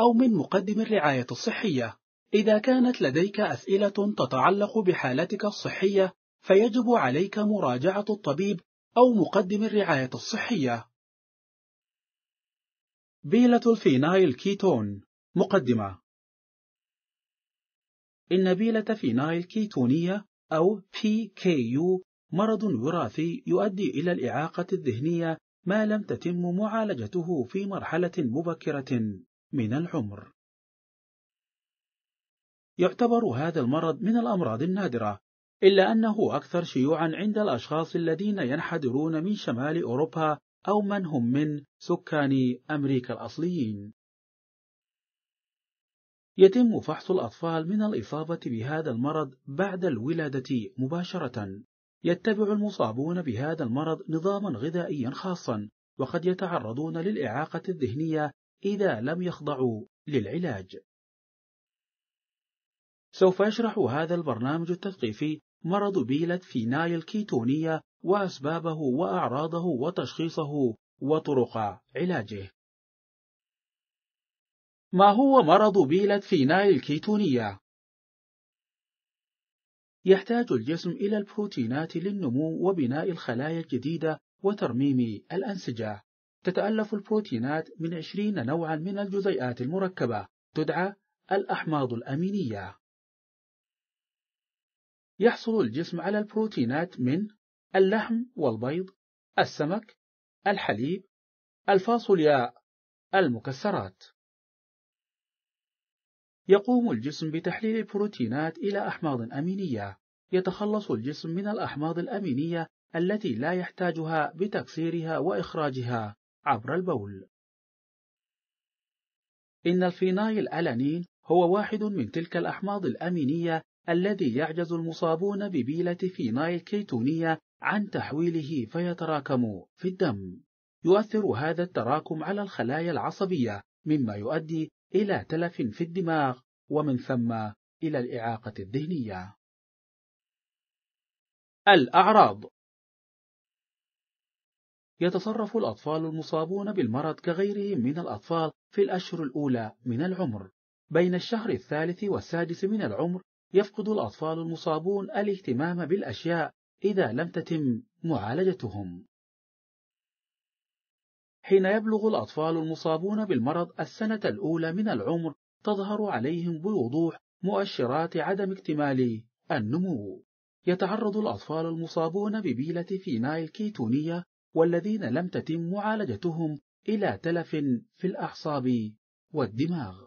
أو من مقدم الرعاية الصحية. إذا كانت لديك أسئلة تتعلق بحالتك الصحية، فيجب عليك مراجعة الطبيب أو مقدم الرعاية الصحية. بيلة الفينايل كيتون مقدمة إن بيلة فينايل كيتونية أو PKU مرض وراثي يؤدي إلى الإعاقة الذهنية ما لم تتم معالجته في مرحلة مبكرة من العمر يعتبر هذا المرض من الأمراض النادرة إلا أنه أكثر شيوعا عند الأشخاص الذين ينحدرون من شمال أوروبا أو من هم من سكان أمريكا الأصليين يتم فحص الأطفال من الإصابة بهذا المرض بعد الولادة مباشرة يتبع المصابون بهذا المرض نظاما غذائيا خاصا وقد يتعرضون للإعاقة الذهنية إذا لم يخضعوا للعلاج سوف يشرح هذا البرنامج التثقيفي مرض بيلت فيناي الكيتونية وأسبابه وأعراضه وتشخيصه وطرق علاجه ما هو مرض بيلت ناي الكيتونية؟ يحتاج الجسم إلى البروتينات للنمو وبناء الخلايا الجديدة وترميم الأنسجة تتألف البروتينات من 20 نوعا من الجزيئات المركبة تدعى الأحماض الأمينية يحصل الجسم على البروتينات من اللحم والبيض السمك الحليب الفاصولياء المكسرات يقوم الجسم بتحليل البروتينات إلى أحماض أمينية يتخلص الجسم من الأحماض الأمينية التي لا يحتاجها بتكسيرها وإخراجها عبر البول إن الفينايل ألانين هو واحد من تلك الأحماض الأمينية الذي يعجز المصابون ببيلة فينايل كيتونية عن تحويله فيتراكم في الدم يؤثر هذا التراكم على الخلايا العصبية مما يؤدي إلى تلف في الدماغ ومن ثم إلى الإعاقة الذهنية الأعراض يتصرف الأطفال المصابون بالمرض كغيرهم من الأطفال في الأشهر الأولى من العمر بين الشهر الثالث والسادس من العمر يفقد الأطفال المصابون الاهتمام بالأشياء إذا لم تتم معالجتهم حين يبلغ الأطفال المصابون بالمرض السنة الأولى من العمر تظهر عليهم بوضوح مؤشرات عدم اكتمال النمو يتعرض الأطفال المصابون ببيلة فينايل كيتونية والذين لم تتم معالجتهم إلى تلف في الأعصاب والدماغ.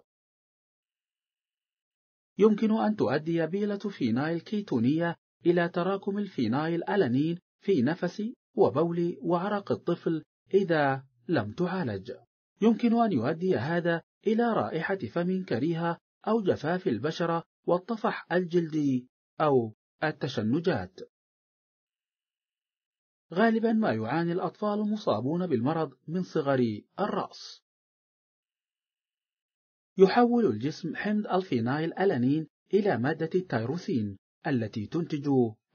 يمكن أن تؤدي بيلة فينايل كيتونية إلى تراكم الفينايل ألانين في نفس وبول وعرق الطفل إذا لم تعالج. يمكن أن يؤدي هذا إلى رائحة فم كريهة أو جفاف البشرة والطفح الجلدي أو التشنجات. غالبا ما يعاني الأطفال المصابون بالمرض من صغر الرأس يحول الجسم حمض الفينايل ألانين إلى مادة التيروسين التي تنتج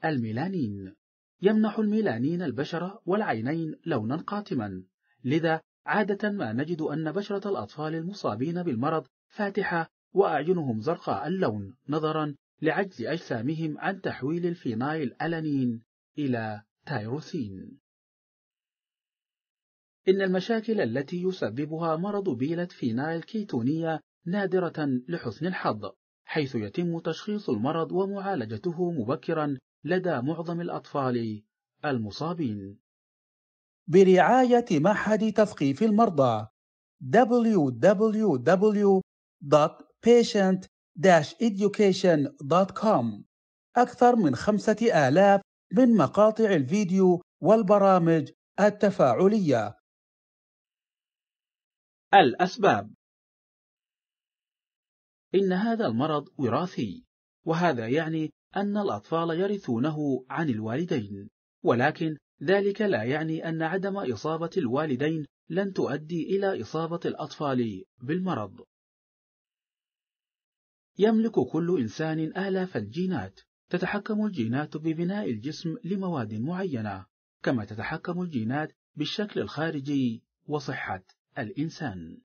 الميلانين يمنح الميلانين البشرة والعينين لونا قاتما لذا عادة ما نجد أن بشرة الأطفال المصابين بالمرض فاتحة وأعينهم زرقاء اللون نظرا لعجز أجسامهم عن تحويل الفينايل ألانين إلى التايروسين إن المشاكل التي يسببها مرض بيلة فينايل كيتونية نادرة لحسن الحظ حيث يتم تشخيص المرض ومعالجته مبكرا لدى معظم الأطفال المصابين برعاية معهد تثقيف المرضى www.patient-education.com أكثر من خمسة آلاف من مقاطع الفيديو والبرامج التفاعلية. الأسباب إن هذا المرض وراثي، وهذا يعني أن الأطفال يرثونه عن الوالدين، ولكن ذلك لا يعني أن عدم إصابة الوالدين لن تؤدي إلى إصابة الأطفال بالمرض. يملك كل إنسان آلاف الجينات، تتحكم الجينات ببناء الجسم لمواد معينة كما تتحكم الجينات بالشكل الخارجي وصحة الإنسان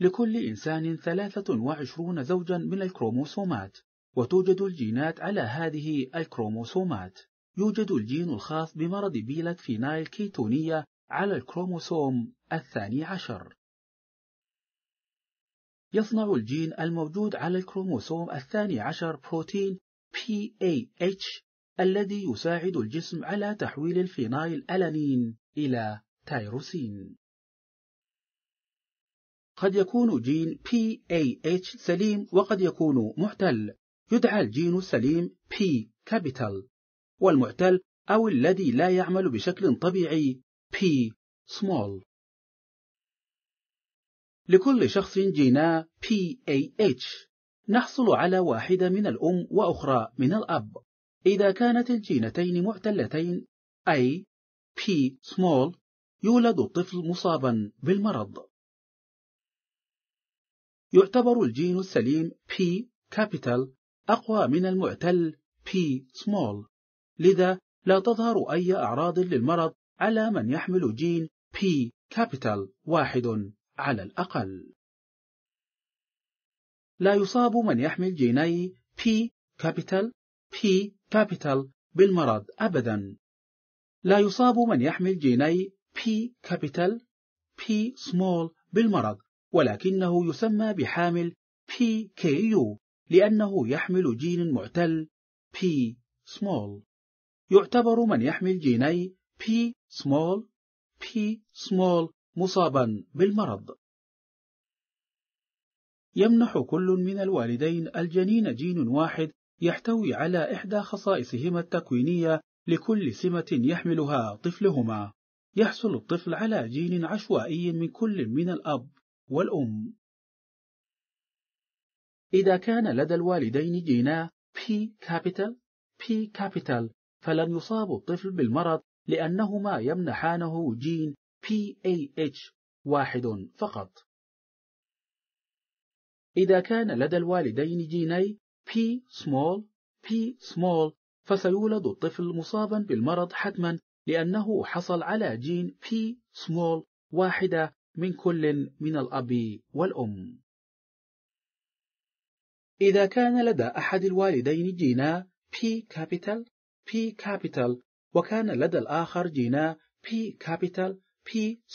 لكل إنسان 23 زوجا من الكروموسومات وتوجد الجينات على هذه الكروموسومات يوجد الجين الخاص بمرض بيلة فينايل كيتونية على الكروموسوم الثاني عشر يصنع الجين الموجود على الكروموسوم الثاني عشر بروتين PAH الذي يساعد الجسم على تحويل الفينايل ألانين إلى تيروسين. قد يكون جين PAH سليم وقد يكون محتل. يدعى الجين السليم P capital والمعتل أو الذي لا يعمل بشكل طبيعي P small لكل شخص جينا PAH نحصل على واحدة من الأم وأخرى من الأب إذا كانت الجينتين معتلتين أي P small يولد الطفل مصابا بالمرض يعتبر الجين السليم P capital أقوى من المعتل P small لذا لا تظهر أي أعراض للمرض على من يحمل جين P capital واحد على الأقل لا يصاب من يحمل جيني P capital P capital بالمرض أبدا لا يصاب من يحمل جيني P capital P small بالمرض ولكنه يسمى بحامل PKU لأنه يحمل جين معتل P small يعتبر من يحمل جيني P small P small مصابا بالمرض يمنح كل من الوالدين الجنين جين واحد يحتوي على إحدى خصائصهما التكوينية لكل سمة يحملها طفلهما يحصل الطفل على جين عشوائي من كل من الأب والأم إذا كان لدى الوالدين جينا P capital P capital فلن يصاب الطفل بالمرض لأنهما يمنحانه جين PAH واحد فقط إذا كان لدى الوالدين جيني P small P small فسيولد الطفل مصابا بالمرض حتما لأنه حصل على جين P small واحدة من كل من الأب والأم إذا كان لدى أحد الوالدين جينا P capital P capital وكان لدى الآخر جينا P capital P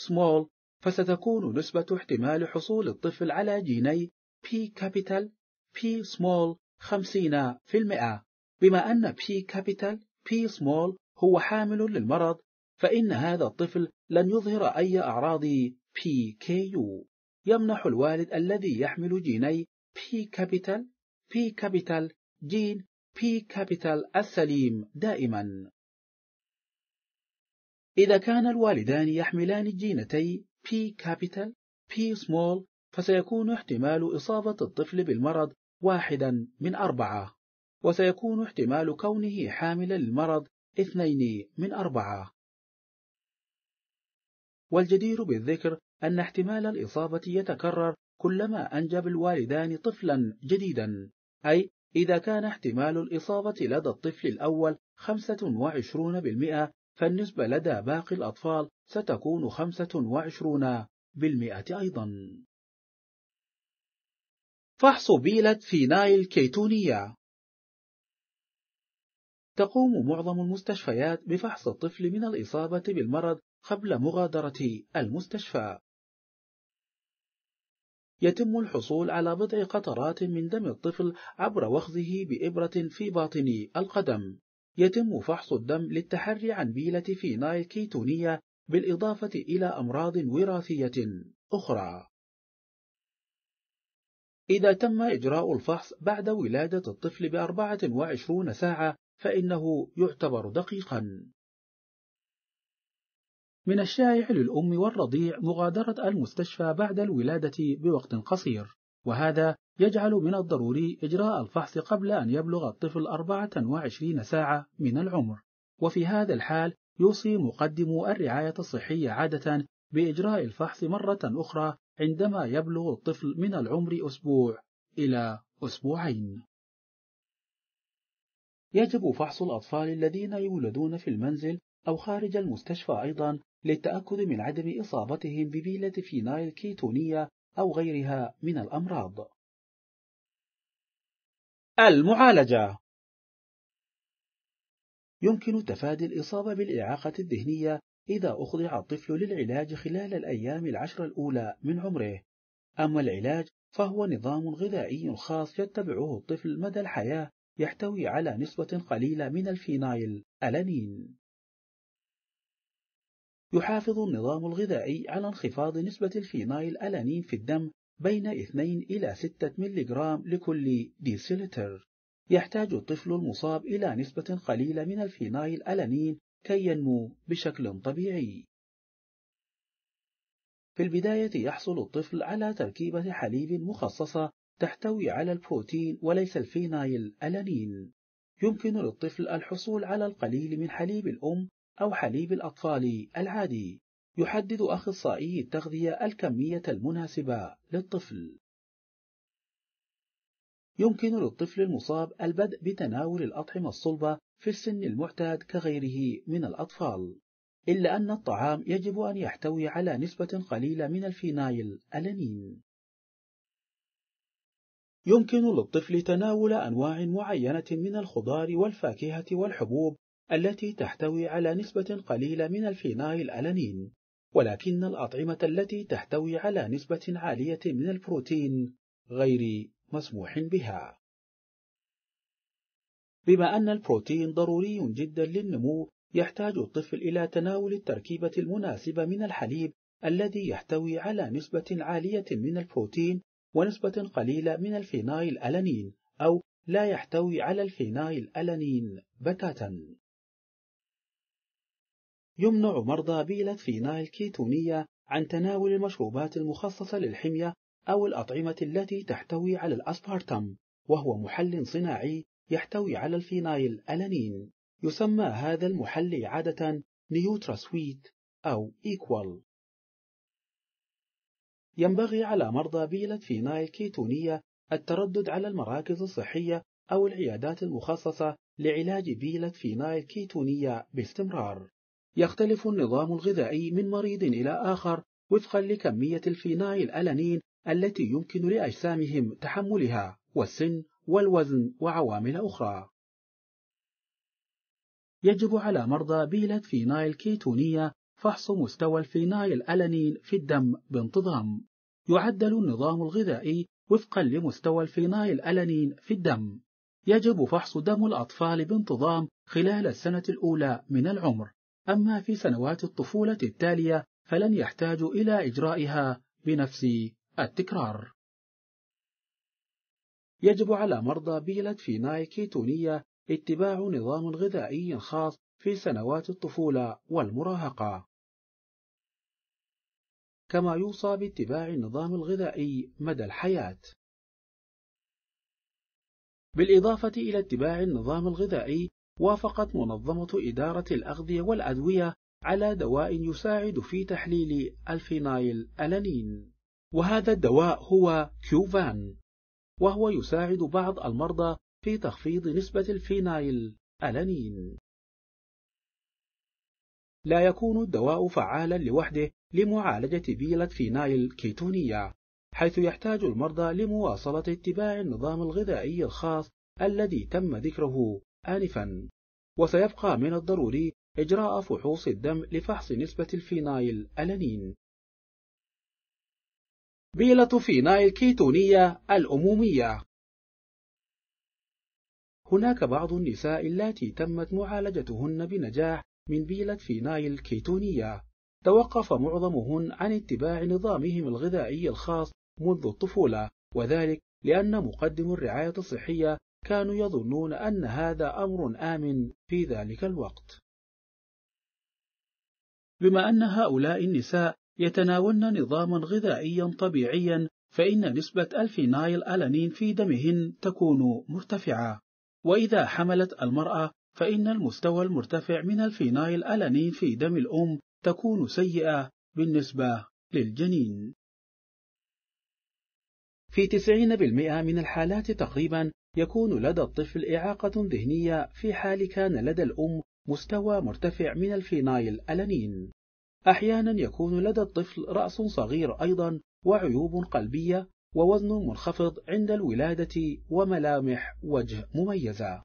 small فستكون نسبة احتمال حصول الطفل على جيني P capital P small 50% بما أن P capital P small هو حامل للمرض فإن هذا الطفل لن يظهر أي أعراض PKU يمنح الوالد الذي يحمل جيني P capital P capital جين P capital السليم دائما إذا كان الوالدان يحملان الجينتي P capital P small فسيكون احتمال إصابة الطفل بالمرض واحدا من أربعة وسيكون احتمال كونه حاملا للمرض اثنين من أربعة والجدير بالذكر أن احتمال الإصابة يتكرر كلما أنجب الوالدان طفلا جديدا أي إذا كان احتمال الإصابة لدى الطفل الأول 25% فالنسبة لدى باقي الأطفال ستكون 25 بالمئة أيضا فحص بيلة فينايل كيتونية تقوم معظم المستشفيات بفحص الطفل من الإصابة بالمرض قبل مغادرة المستشفى يتم الحصول على بضع قطرات من دم الطفل عبر وخذه بإبرة في باطن القدم يتم فحص الدم للتحري عن بيلة فينايل كيتونية بالإضافة إلى أمراض وراثية أخرى إذا تم إجراء الفحص بعد ولادة الطفل ب 24 ساعة فإنه يعتبر دقيقا من الشائع للأم والرضيع مغادرة المستشفى بعد الولادة بوقت قصير وهذا يجعل من الضروري إجراء الفحص قبل أن يبلغ الطفل 24 ساعة من العمر وفي هذا الحال يوصي مقدم الرعاية الصحية عادة بإجراء الفحص مرة أخرى عندما يبلغ الطفل من العمر أسبوع إلى أسبوعين. يجب فحص الأطفال الذين يولدون في المنزل أو خارج المستشفى أيضا للتأكد من عدم إصابتهم ببيلة فينايل كيتونية أو غيرها من الأمراض المعالجة يمكن تفادي الإصابة بالإعاقة الذهنية إذا أخضع الطفل للعلاج خلال الأيام العشر الأولى من عمره أما العلاج فهو نظام غذائي خاص يتبعه الطفل مدى الحياة يحتوي على نسبة قليلة من الفينايل ألانين يحافظ النظام الغذائي على انخفاض نسبة الفينايل ألانين في الدم بين 2 إلى 6 ملغ لكل ديسيلتر يحتاج الطفل المصاب إلى نسبة قليلة من الفينايل ألانين كي ينمو بشكل طبيعي في البداية يحصل الطفل على تركيبة حليب مخصصة تحتوي على البروتين وليس الفينايل ألانين يمكن للطفل الحصول على القليل من حليب الأم أو حليب الأطفال العادي يحدد أخصائي التغذية الكمية المناسبة للطفل يمكن للطفل المصاب البدء بتناول الأطعمة الصلبة في السن المعتاد كغيره من الأطفال إلا أن الطعام يجب أن يحتوي على نسبة قليلة من الفينايل ألانين يمكن للطفل تناول أنواع معينة من الخضار والفاكهة والحبوب التي تحتوي على نسبة قليلة من الفينايل ألانين ولكن الأطعمة التي تحتوي على نسبة عالية من البروتين غير مسموح بها بما أن البروتين ضروري جدا للنمو يحتاج الطفل إلى تناول التركيبة المناسبة من الحليب الذي يحتوي على نسبة عالية من البروتين ونسبة قليلة من الفينايل ألانين أو لا يحتوي على الفينايل ألانين بتاتا يمنع مرضى بيلة فينايل كيتونية عن تناول المشروبات المخصصة للحمية أو الأطعمة التي تحتوي على الأسبارتم وهو محل صناعي يحتوي على الفينايل ألانين يسمى هذا المحل عادة نيوترا سويت أو إيكوال ينبغي على مرضى بيلة فينايل كيتونية التردد على المراكز الصحية أو العيادات المخصصة لعلاج بيلة فينايل كيتونية باستمرار يختلف النظام الغذائي من مريض إلى آخر وفقا لكمية الفينايل ألانين التي يمكن لأجسامهم تحملها والسن والوزن وعوامل أخرى يجب على مرضى بيلة فينايل كيتونية فحص مستوى الفينايل ألانين في الدم بانتظام يعدل النظام الغذائي وفقا لمستوى الفينايل ألانين في الدم يجب فحص دم الأطفال بانتظام خلال السنة الأولى من العمر أما في سنوات الطفولة التالية فلن يحتاج إلى إجرائها بنفس التكرار يجب على مرضى بيلت في ناي كيتونية اتباع نظام غذائي خاص في سنوات الطفولة والمراهقة كما يوصى باتباع النظام الغذائي مدى الحياة بالإضافة إلى اتباع النظام الغذائي وافقت منظمة إدارة الأغذية والأدوية على دواء يساعد في تحليل الفينايل ألانين وهذا الدواء هو كيوفان وهو يساعد بعض المرضى في تخفيض نسبة الفينايل ألانين لا يكون الدواء فعالا لوحده لمعالجة بيلة فينايل كيتونية حيث يحتاج المرضى لمواصلة اتباع النظام الغذائي الخاص الذي تم ذكره آنفا وسيبقى من الضروري إجراء فحوص الدم لفحص نسبة الفينايل ألانين بيلة فينايل كيتونية الأمومية هناك بعض النساء اللاتي تمت معالجتهن بنجاح من بيلة فينايل كيتونية توقف معظمهن عن اتباع نظامهم الغذائي الخاص منذ الطفولة وذلك لأن مقدم الرعاية الصحية كانوا يظنون أن هذا أمر آمن في ذلك الوقت بما أن هؤلاء النساء يتناولن نظاما غذائيا طبيعيا فإن نسبة الفينايل ألانين في دمهن تكون مرتفعة وإذا حملت المرأة فإن المستوى المرتفع من الفينايل ألانين في دم الأم تكون سيئة بالنسبة للجنين في 90% من الحالات تقريبا يكون لدى الطفل إعاقة ذهنية في حال كان لدى الأم مستوى مرتفع من الفينايل ألانين أحيانا يكون لدى الطفل رأس صغير أيضا وعيوب قلبية ووزن منخفض عند الولادة وملامح وجه مميزة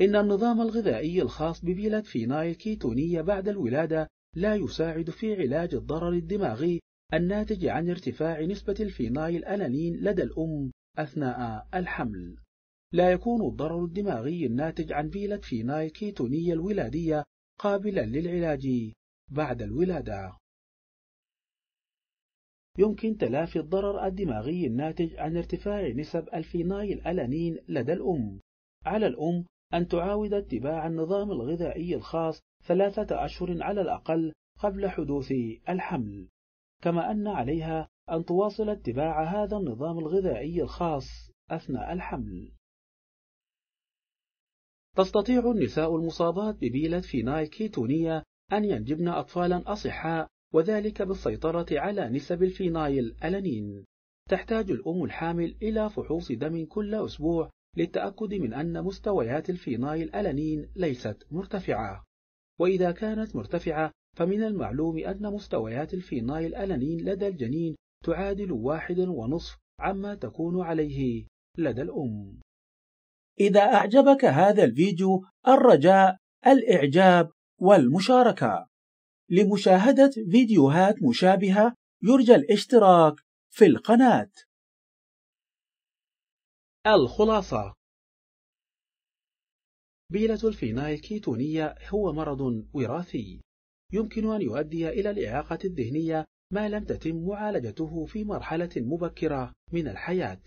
إن النظام الغذائي الخاص ببيلة فينايل كيتونية بعد الولادة لا يساعد في علاج الضرر الدماغي الناتج عن ارتفاع نسبة الفينايل ألانين لدى الأم أثناء الحمل لا يكون الضرر الدماغي الناتج عن فيلة فينايكيتونية الولادية قابلا للعلاج بعد الولادة يمكن تلافي الضرر الدماغي الناتج عن ارتفاع نسب الفينايل ألانين لدى الأم على الأم أن تعاود اتباع النظام الغذائي الخاص ثلاثة أشهر على الأقل قبل حدوث الحمل كما أن عليها أن تواصل اتباع هذا النظام الغذائي الخاص أثناء الحمل تستطيع النساء المصابات ببيلة فينايل كيتونية أن ينجبن أطفالا أصحاء وذلك بالسيطرة على نسب الفينايل ألانين تحتاج الأم الحامل إلى فحوص دم كل أسبوع للتأكد من أن مستويات الفينايل ألانين ليست مرتفعة وإذا كانت مرتفعة فمن المعلوم أن مستويات الفينايل ألانين لدى الجنين تعادل واحد ونصف عما تكون عليه لدى الأم إذا أعجبك هذا الفيديو الرجاء الإعجاب والمشاركة لمشاهدة فيديوهات مشابهة يرجى الاشتراك في القناة الخلاصة بيلة الفينايل كيتونية هو مرض وراثي يمكن أن يؤدي إلى الإعاقة الذهنية ما لم تتم معالجته في مرحلة مبكرة من الحياة.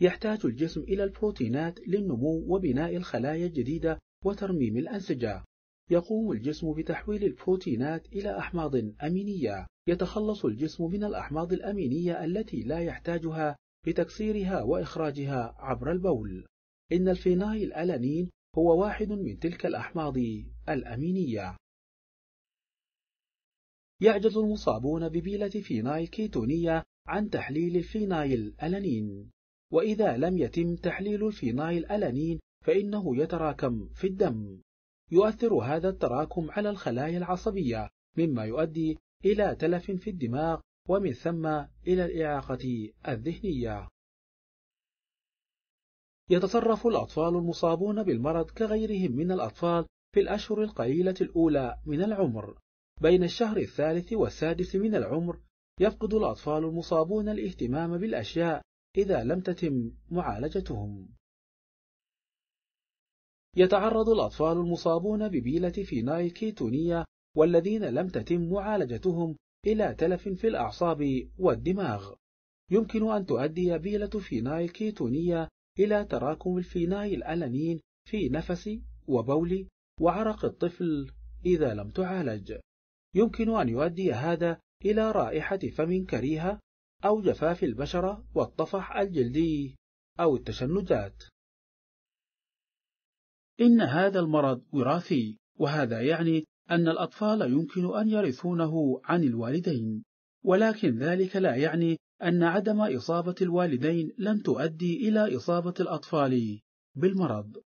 يحتاج الجسم إلى البروتينات للنمو وبناء الخلايا الجديدة وترميم الأنسجة. يقوم الجسم بتحويل البروتينات إلى أحماض أمينية. يتخلص الجسم من الأحماض الأمينية التي لا يحتاجها بتكسيرها وإخراجها عبر البول. إن الفينايل ألانين هو واحد من تلك الأحماض الأمينية يعجز المصابون ببيلة فينايل كيتونية عن تحليل الفينايل ألانين وإذا لم يتم تحليل الفينايل ألانين فإنه يتراكم في الدم يؤثر هذا التراكم على الخلايا العصبية مما يؤدي إلى تلف في الدماغ ومن ثم إلى الإعاقة الذهنية يتصرف الأطفال المصابون بالمرض كغيرهم من الأطفال في الأشهر القليلة الأولى من العمر بين الشهر الثالث والسادس من العمر يفقد الأطفال المصابون الاهتمام بالأشياء إذا لم تتم معالجتهم يتعرض الأطفال المصابون ببيلة فينايل كيتونية والذين لم تتم معالجتهم إلى تلف في الأعصاب والدماغ يمكن أن تؤدي بيلة فينايل كيتونية إلى تراكم الفينايل ألانين في نفسي وبولي وعرق الطفل إذا لم تعالج يمكن أن يؤدي هذا إلى رائحة فم كريهة أو جفاف البشرة والطفح الجلدي أو التشنجات إن هذا المرض وراثي وهذا يعني أن الأطفال يمكن أن يرثونه عن الوالدين ولكن ذلك لا يعني أن عدم إصابة الوالدين لن تؤدي إلى إصابة الأطفال بالمرض.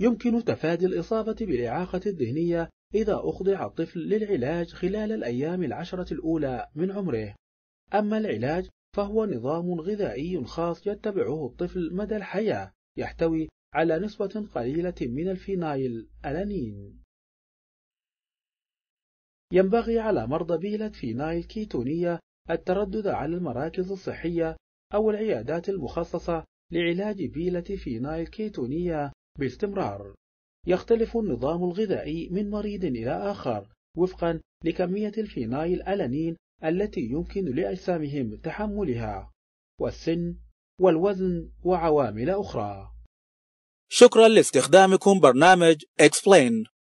يمكن تفادي الإصابة بالإعاقة الذهنية إذا أخضع الطفل للعلاج خلال الأيام العشرة الأولى من عمره. أما العلاج فهو نظام غذائي خاص يتبعه الطفل مدى الحياة يحتوي على نسبة قليلة من الفينايل ألانين ينبغي على مرضى في نايل الكيتونية التردد على المراكز الصحية أو العيادات المخصصة لعلاج بيلة نايل كيتونية باستمرار. يختلف النظام الغذائي من مريض إلى آخر وفقا لكمية الفينايل ألانين التي يمكن لأجسامهم تحملها والسن والوزن وعوامل أخرى. شكرا لاستخدامكم برنامج Explain